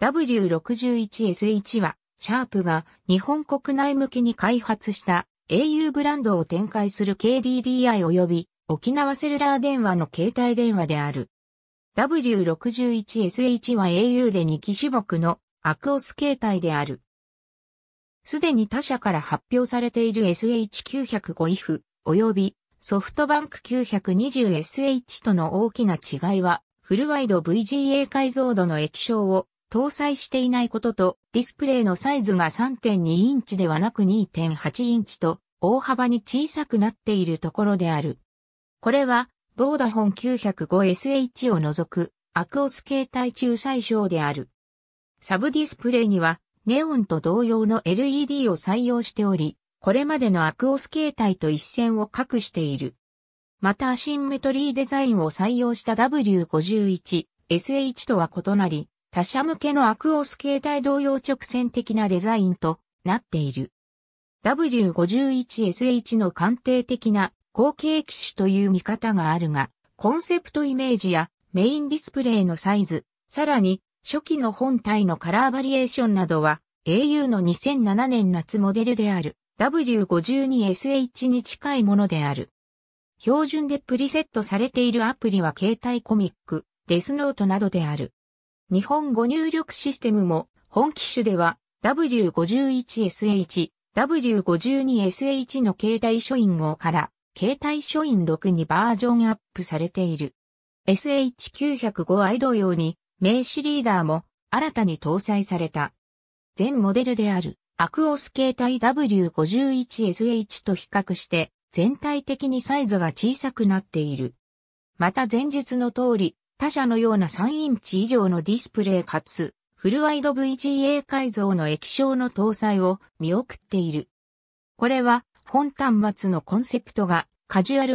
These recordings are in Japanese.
W61S1 は、シャープが日本国内向けに開発した au ブランドを展開する KDDI 及び沖縄セルラー電話の携帯電話である。W61S1 は au で2機種目のアクオス形態である。すでに他社から発表されている SH905IF 及びソフトバンク 920SH との大きな違いはフルワイド VGA 解像度の液晶を搭載していないことと、ディスプレイのサイズが3.2インチではなく2.8インチと、大幅に小さくなっているところである。これは、ボーダフォン 905SH を除く、アクオス形態中最小である。サブディスプレイには、ネオンと同様の LED を採用しており、これまでのアクオス形態と一線を画している。またアシンメトリーデザインを採用した W51SH とは異なり、他社向けのアクオス形態同様直線的なデザインとなっている。W51SH の鑑定的な後継機種という見方があるが、コンセプトイメージやメインディスプレイのサイズ、さらに初期の本体のカラーバリエーションなどは au の2007年夏モデルである W52SH に近いものである。標準でプリセットされているアプリは携帯コミック、デスノートなどである。日本語入力システムも本機種では W51SH、W52SH の携帯書院号から携帯書院6にバージョンアップされている。SH905i 同様に名刺リーダーも新たに搭載された。全モデルであるアクオス携帯 W51SH と比較して全体的にサイズが小さくなっている。また前述の通り、他社のような3インチ以上のディスプレイかつ、フルワイド VGA 改造の液晶の搭載を見送っている。これは、本端末のコンセプトが、カジュアルジ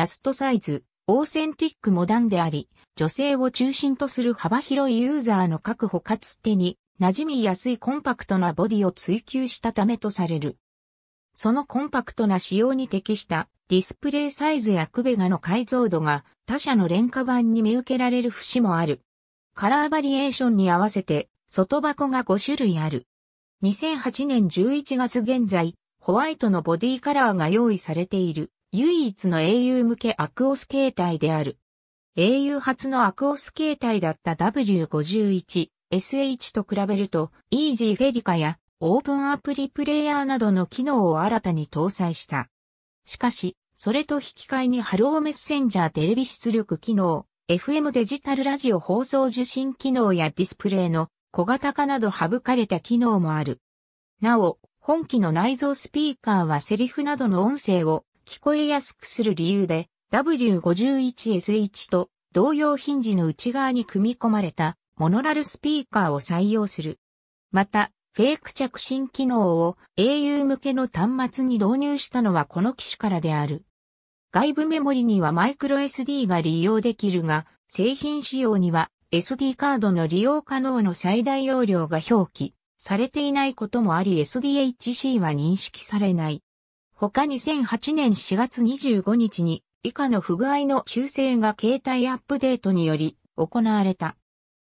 ャストサイズ、オーセンティックモダンであり、女性を中心とする幅広いユーザーの確保かつ手に馴染みやすいコンパクトなボディを追求したためとされる。そのコンパクトな仕様に適したディスプレイサイズやクベガの解像度が他社の廉価版に見受けられる節もある。カラーバリエーションに合わせて外箱が5種類ある。2008年11月現在、ホワイトのボディカラーが用意されている唯一の au 向けアクオス形態である。au 初のアクオス形態だった W51、SH と比べると、イージーフェリカやオープンアプリプレイヤーなどの機能を新たに搭載した。しかし、それと引き換えにハローメッセンジャーテレビ出力機能、FM デジタルラジオ放送受信機能やディスプレイの小型化など省かれた機能もある。なお、本機の内蔵スピーカーはセリフなどの音声を聞こえやすくする理由で W51S1 と同様ヒンジの内側に組み込まれたモノラルスピーカーを採用する。また、フェイク着信機能を au 向けの端末に導入したのはこの機種からである。外部メモリにはマイクロ SD が利用できるが、製品仕様には SD カードの利用可能の最大容量が表記されていないこともあり SDHC は認識されない。他2008年4月25日に以下の不具合の修正が携帯アップデートにより行われた。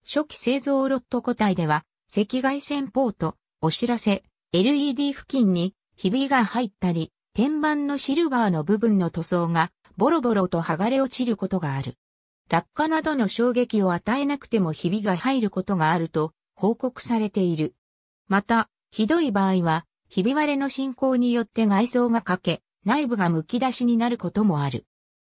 初期製造ロット個体では赤外線ポート、お知らせ、LED 付近にひびが入ったり、天板のシルバーの部分の塗装がボロボロと剥がれ落ちることがある。落下などの衝撃を与えなくてもひびが入ることがあると報告されている。また、ひどい場合は、ひび割れの進行によって外装が欠け、内部が剥き出しになることもある。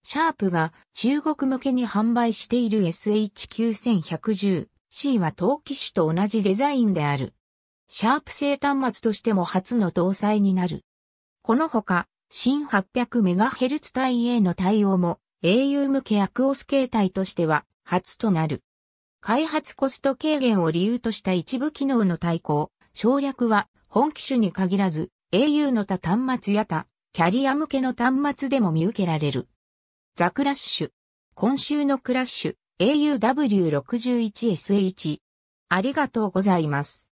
シャープが中国向けに販売している SH9110C は陶器種と同じデザインである。シャープ製端末としても初の搭載になる。このほか、新 800MHz 帯への対応も au 向けアクオス形態としては初となる。開発コスト軽減を理由とした一部機能の対抗、省略は本機種に限らず au の他端末や他キャリア向けの端末でも見受けられる。ザクラッシュ。今週のクラッシュ auw61sh。ありがとうございます。